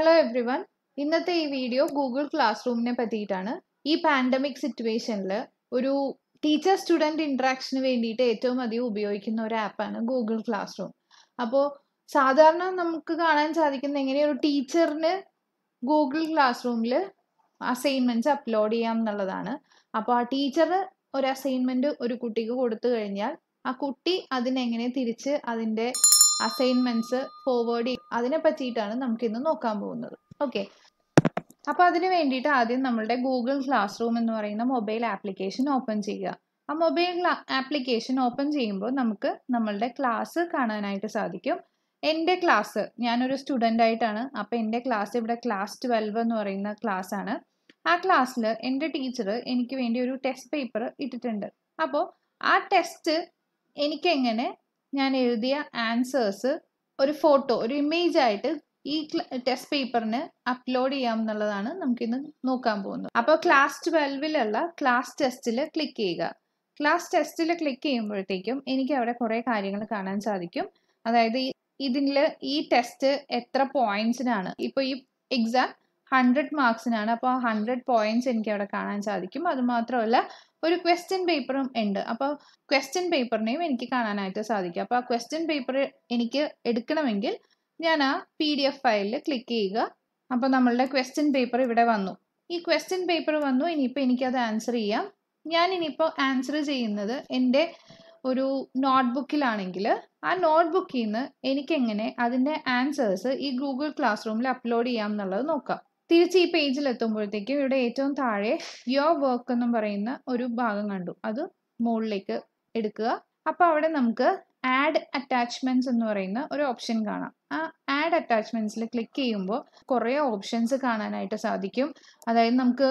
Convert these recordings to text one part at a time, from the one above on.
hello every one ഇന്നത്തെ ഈ video Google class റൂമിനെ പറ്റിയിട്ടാണ് ഈ പാൻഡമിക് സിറ്റുവേഷനിൽ ഒരു ടീച്ചർ സ്റ്റുഡൻറ് ഇൻട്രാക്ഷന് വേണ്ടിയിട്ട് ഏറ്റവും അധികം ഉപയോഗിക്കുന്ന ഒരു ആപ്പാണ് ഗൂഗിൾ ക്ലാസ് റൂം അപ്പോൾ സാധാരണ നമുക്ക് കാണാൻ സാധിക്കുന്ന എങ്ങനെ ഒരു ടീച്ചറിന് ഗൂഗിൾ ക്ലാസ് റൂമിൽ അസൈൻമെൻറ്റ്സ് അപ്ലോഡ് ചെയ്യാം എന്നുള്ളതാണ് അപ്പോൾ ആ ടീച്ചർ ഒരു അസൈൻമെൻറ്റ് ഒരു കുട്ടിക്ക് കൊടുത്തു കഴിഞ്ഞാൽ ആ കുട്ടി അതിനെങ്ങനെ തിരിച്ച് അതിൻ്റെ അസൈൻമെന്റ്സ് ഫോർവേഡ് അതിനെ പറ്റിയിട്ടാണ് നമുക്ക് ഇന്ന് നോക്കാൻ പോകുന്നത് ഓക്കെ അപ്പോൾ അതിന് വേണ്ടിയിട്ട് ആദ്യം നമ്മളുടെ ഗൂഗിൾ ക്ലാസ് റൂം എന്ന് പറയുന്ന മൊബൈൽ ആപ്ലിക്കേഷൻ ഓപ്പൺ ചെയ്യുക ആ മൊബൈൽ ആപ്ലിക്കേഷൻ ഓപ്പൺ ചെയ്യുമ്പോൾ നമുക്ക് നമ്മളുടെ ക്ലാസ് കാണാനായിട്ട് സാധിക്കും എൻ്റെ ക്ലാസ് ഞാനൊരു സ്റ്റുഡൻ്റ് ആയിട്ടാണ് അപ്പോൾ എൻ്റെ ക്ലാസ് ഇവിടെ ക്ലാസ് ട്വൽവ് എന്ന് പറയുന്ന ക്ലാസ് ആണ് ആ ക്ലാസ്സിൽ എൻ്റെ ടീച്ചർ എനിക്ക് വേണ്ടി ഒരു ടെസ്റ്റ് പേപ്പർ ഇട്ടിട്ടുണ്ട് അപ്പോൾ ആ ടെസ്റ്റ് എനിക്കെങ്ങനെ ഞാൻ എഴുതിയ ആൻസേഴ്സ് ഒരു ഫോട്ടോ ഒരു ഇമേജ് ആയിട്ട് ഈ ടെസ്റ്റ് പേപ്പറിന് അപ്ലോഡ് ചെയ്യാം എന്നുള്ളതാണ് നമുക്കിന്ന് നോക്കാൻ പോകുന്നത് അപ്പോൾ ക്ലാസ് ട്വൽവിലുള്ള ക്ലാസ് ടെസ്റ്റിൽ ക്ലിക്ക് ചെയ്യുക ക്ലാസ് ടെസ്റ്റിൽ ക്ലിക്ക് ചെയ്യുമ്പോഴത്തേക്കും എനിക്ക് അവിടെ കുറേ കാര്യങ്ങൾ കാണാൻ സാധിക്കും അതായത് ഇതിൽ ഈ ടെസ്റ്റ് എത്ര പോയിന്റ്സിനാണ് ഇപ്പോൾ ഈ എക്സാം ഹൺഡ്രഡ് മാർക്സിനാണ് അപ്പോൾ ആ ഹൺഡ്രഡ് പോയിന്റ്സ് എനിക്ക് അവിടെ കാണാൻ സാധിക്കും അതുമാത്രമല്ല ഒരു ക്വസ്റ്റ്യൻ പേപ്പറും ഉണ്ട് അപ്പോൾ ക്വസ്റ്റ്യൻ പേപ്പറിനെയും എനിക്ക് കാണാനായിട്ട് സാധിക്കും അപ്പോൾ ആ ക്വസ്റ്റ്യൻ പേപ്പർ എനിക്ക് എടുക്കണമെങ്കിൽ ഞാൻ ആ പി ഡി എഫ് ഫയലിൽ ക്ലിക്ക് ചെയ്യുക അപ്പോൾ നമ്മളുടെ ക്വസ്റ്റ്യൻ പേപ്പർ ഇവിടെ വന്നു ഈ ക്വസ്റ്റ്യൻ പേപ്പർ വന്നു ഇനിയിപ്പോൾ എനിക്കത് ആൻസർ ചെയ്യാം ഞാൻ ഇനിയിപ്പോൾ ആൻസർ ചെയ്യുന്നത് എൻ്റെ ഒരു നോട്ട്ബുക്കിലാണെങ്കിൽ ആ നോട്ട്ബുക്കിൽ നിന്ന് എനിക്കെങ്ങനെ അതിൻ്റെ ആൻസേഴ്സ് ഈ ഗൂഗിൾ ക്ലാസ് റൂമിൽ അപ്ലോഡ് ചെയ്യാം എന്നുള്ളത് നോക്കാം തിരിച്ച് ഈ പേജിൽ എത്തുമ്പോഴത്തേക്ക് ഇവിടെ ഏറ്റവും താഴെ യുവർ വർക്ക് എന്ന് പറയുന്ന ഒരു ഭാഗം കണ്ടു അത് മുകളിലേക്ക് എടുക്കുക അപ്പോൾ അവിടെ നമുക്ക് ആഡ് അറ്റാച്ച്മെന്റ്സ് എന്ന് പറയുന്ന ഒരു ഓപ്ഷൻ കാണാം ആ ആഡ് അറ്റാച്ച്മെന്റ്സിൽ ക്ലിക്ക് ചെയ്യുമ്പോൾ കുറേ ഓപ്ഷൻസ് കാണാനായിട്ട് സാധിക്കും അതായത് നമുക്ക്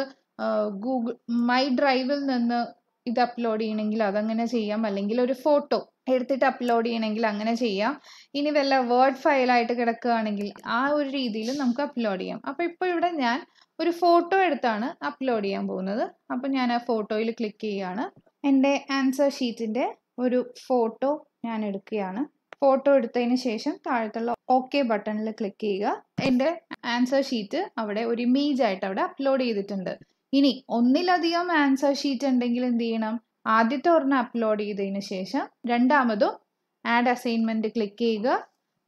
ഗൂഗിൾ മൈ ഡ്രൈവിൽ നിന്ന് ഇത് അപ്ലോഡ് ചെയ്യണമെങ്കിൽ അതങ്ങനെ ചെയ്യാം അല്ലെങ്കിൽ ഒരു ഫോട്ടോ എടുത്തിട്ട് അപ്ലോഡ് ചെയ്യണമെങ്കിൽ അങ്ങനെ ചെയ്യാം ഇനി വല്ല വേർഡ് ഫയലായിട്ട് കിടക്കുകയാണെങ്കിൽ ആ ഒരു രീതിയിൽ നമുക്ക് അപ്ലോഡ് ചെയ്യാം അപ്പോൾ ഇപ്പോൾ ഇവിടെ ഞാൻ ഒരു ഫോട്ടോ എടുത്താണ് അപ്ലോഡ് ചെയ്യാൻ പോകുന്നത് അപ്പോൾ ഞാൻ ആ ഫോട്ടോയിൽ ക്ലിക്ക് ചെയ്യുകയാണ് എൻ്റെ ആൻസർ ഷീറ്റിൻ്റെ ഒരു ഫോട്ടോ ഞാൻ എടുക്കുകയാണ് ഫോട്ടോ എടുത്തതിന് ശേഷം താഴത്തുള്ള ഓക്കെ ബട്ടണിൽ ക്ലിക്ക് ചെയ്യുക എൻ്റെ ആൻസർ ഷീറ്റ് അവിടെ ഒരു ഇമേജ് ആയിട്ട് അവിടെ അപ്ലോഡ് ചെയ്തിട്ടുണ്ട് ഇനി ഒന്നിലധികം ആൻസർ ഷീറ്റ് ഉണ്ടെങ്കിൽ എന്ത് ചെയ്യണം ആദ്യത്തെ ഒരെണ്ണം അപ്ലോഡ് ചെയ്തതിന് ശേഷം രണ്ടാമതും ആഡ് അസൈൻമെൻറ്റ് ക്ലിക്ക് ചെയ്യുക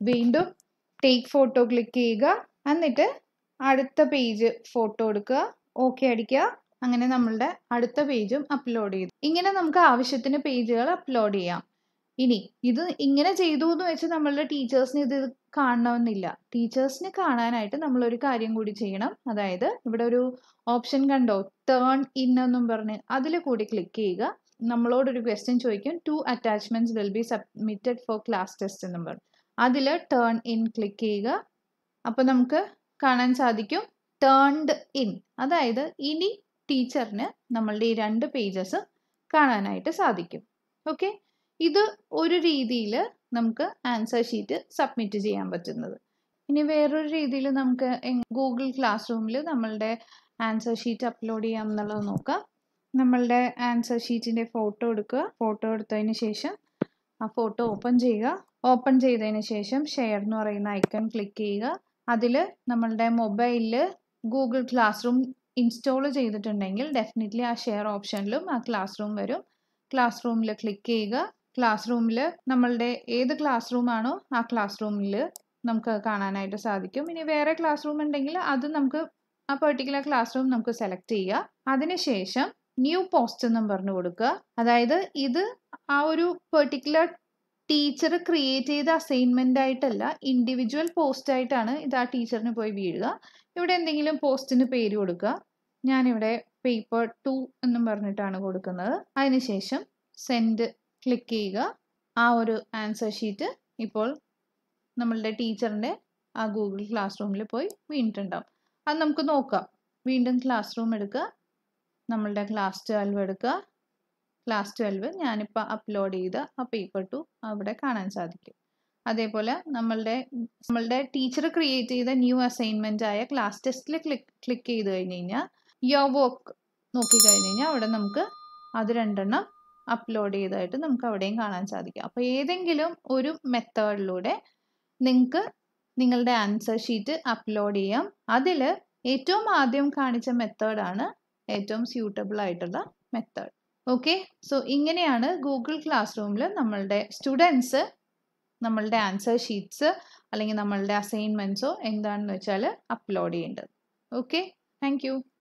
വീണ്ടും ടേക്ക് ഫോട്ടോ ക്ലിക്ക് ചെയ്യുക എന്നിട്ട് അടുത്ത പേജ് ഫോട്ടോ എടുക്കുക ഓക്കെ അടിക്കുക അങ്ങനെ നമ്മളുടെ അടുത്ത പേജും അപ്ലോഡ് ചെയ്തു ഇങ്ങനെ നമുക്ക് ആവശ്യത്തിന് പേജുകൾ അപ്ലോഡ് ചെയ്യാം ഇനി ഇത് ഇങ്ങനെ ചെയ്തു എന്ന് വെച്ച് നമ്മളുടെ ടീച്ചേഴ്സിന് ഇത് കാണണമെന്നില്ല ടീച്ചേഴ്സിന് കാണാനായിട്ട് നമ്മൾ ഒരു കാര്യം കൂടി ചെയ്യണം അതായത് ഇവിടെ ഒരു ഓപ്ഷൻ കണ്ടോ ടേൺ ഇൻ എന്നും പറഞ്ഞ് അതിൽ കൂടി ക്ലിക്ക് ചെയ്യുക നമ്മളോടൊരു ക്വസ്റ്റ്യൻ ചോദിക്കും two attachments will be submitted for class test എന്നും പറഞ്ഞു അതിൽ ടേൺ ഇൻ ക്ലിക്ക് ചെയ്യുക അപ്പോൾ നമുക്ക് കാണാൻ സാധിക്കും ടേൺഡ് ഇൻ അതായത് ഇനി ടീച്ചറിന് നമ്മളുടെ ഈ രണ്ട് പേജസ് കാണാനായിട്ട് സാധിക്കും ഓക്കെ ഇത് ഒരു രീതിയിൽ നമുക്ക് ആൻസർ ഷീറ്റ് സബ്മിറ്റ് ചെയ്യാൻ പറ്റുന്നത് ഇനി വേറൊരു രീതിയിൽ നമുക്ക് ഗൂഗിൾ ക്ലാസ് റൂമിൽ നമ്മളുടെ ആൻസർ ഷീറ്റ് അപ്ലോഡ് ചെയ്യാം എന്നുള്ളത് നോക്കാം നമ്മളുടെ ആൻസർ ഷീറ്റിൻ്റെ ഫോട്ടോ എടുക്കുക ഫോട്ടോ എടുത്തതിന് ശേഷം ആ ഫോട്ടോ ഓപ്പൺ ചെയ്യുക ഓപ്പൺ ചെയ്തതിന് ശേഷം ഷെയർ എന്ന് പറയുന്ന ഐക്കൺ ക്ലിക്ക് ചെയ്യുക അതിൽ നമ്മളുടെ മൊബൈലിൽ ഗൂഗിൾ ക്ലാസ് റൂം ഇൻസ്റ്റാൾ ചെയ്തിട്ടുണ്ടെങ്കിൽ ഡെഫിനറ്റ്ലി ആ ഷെയർ ഓപ്ഷനിലും ആ ക്ലാസ് റൂം വരും ക്ലാസ് റൂമിൽ ക്ലിക്ക് ചെയ്യുക ക്ലാസ് റൂമിൽ നമ്മളുടെ ഏത് ക്ലാസ് റൂമാണോ ആ ക്ലാസ് റൂമിൽ നമുക്ക് കാണാനായിട്ട് സാധിക്കും ഇനി വേറെ ക്ലാസ് റൂം ഉണ്ടെങ്കിൽ അത് നമുക്ക് ആ പെർട്ടിക്കുലർ ക്ലാസ് റൂം നമുക്ക് സെലക്ട് ചെയ്യുക അതിനുശേഷം ന്യൂ പോസ്റ്റ് എന്നും പറഞ്ഞു കൊടുക്കുക അതായത് ഇത് ആ ഒരു പെർട്ടിക്കുലർ ടീച്ചർ ക്രിയേറ്റ് ചെയ്ത അസൈൻമെന്റ് ആയിട്ടല്ല ഇൻഡിവിജ്വൽ പോസ്റ്റ് ആയിട്ടാണ് ഇത് ആ ടീച്ചറിന് പോയി വീഴുക ഇവിടെ എന്തെങ്കിലും പോസ്റ്റിന് പേര് കൊടുക്കുക ഞാനിവിടെ പേപ്പർ ടു എന്നും പറഞ്ഞിട്ടാണ് കൊടുക്കുന്നത് അതിനുശേഷം സെൻഡ് ക്ലിക്ക് ചെയ്യുക ആ ഒരു ആൻസർ ഷീറ്റ് ഇപ്പോൾ നമ്മളുടെ ടീച്ചറിൻ്റെ ആ ഗൂഗിൾ ക്ലാസ് റൂമിൽ പോയി വീണിട്ടുണ്ടാവും അത് നമുക്ക് നോക്കാം വീണ്ടും ക്ലാസ് റൂം എടുക്കുക നമ്മളുടെ ക്ലാസ് ട്വൽവ് എടുക്കുക ക്ലാസ് ട്വൽവ് ഞാനിപ്പോൾ അപ്ലോഡ് ചെയ്ത് അപ്പോൾ ഈക്വൽ ടു അവിടെ കാണാൻ സാധിക്കും അതേപോലെ നമ്മളുടെ നമ്മളുടെ ടീച്ചർ ക്രിയേറ്റ് ചെയ്ത ന്യൂ അസൈൻമെൻ്റ് ആയ ക്ലാസ് ടെസ്റ്റിൽ ക്ലിക്ക് ക്ലിക്ക് ചെയ്ത് കഴിഞ്ഞ് കഴിഞ്ഞാൽ യോ വർക്ക് നോക്കിക്കഴിഞ്ഞ് കഴിഞ്ഞാൽ അവിടെ നമുക്ക് അത് രണ്ടെണ്ണം അപ്ലോഡ് ചെയ്തായിട്ട് നമുക്ക് അവിടെയും കാണാൻ സാധിക്കും അപ്പോൾ ഏതെങ്കിലും ഒരു മെത്തേഡിലൂടെ നിങ്ങൾക്ക് നിങ്ങളുടെ ആൻസർ ഷീറ്റ് അപ്ലോഡ് ചെയ്യാം അതിൽ ഏറ്റവും ആദ്യം കാണിച്ച മെത്തേഡാണ് ഏറ്റവും സ്യൂട്ടബിൾ ആയിട്ടുള്ള മെത്തേഡ് ഓക്കെ സോ ഇങ്ങനെയാണ് ഗൂഗിൾ ക്ലാസ് റൂമിൽ നമ്മളുടെ സ്റ്റുഡൻസ് നമ്മളുടെ ആൻസർ ഷീറ്റ്സ് അല്ലെങ്കിൽ നമ്മളുടെ അസൈൻമെൻറ്റ്സോ എന്താണെന്ന് വെച്ചാൽ അപ്ലോഡ് ചെയ്യേണ്ടത് ഓക്കെ താങ്ക്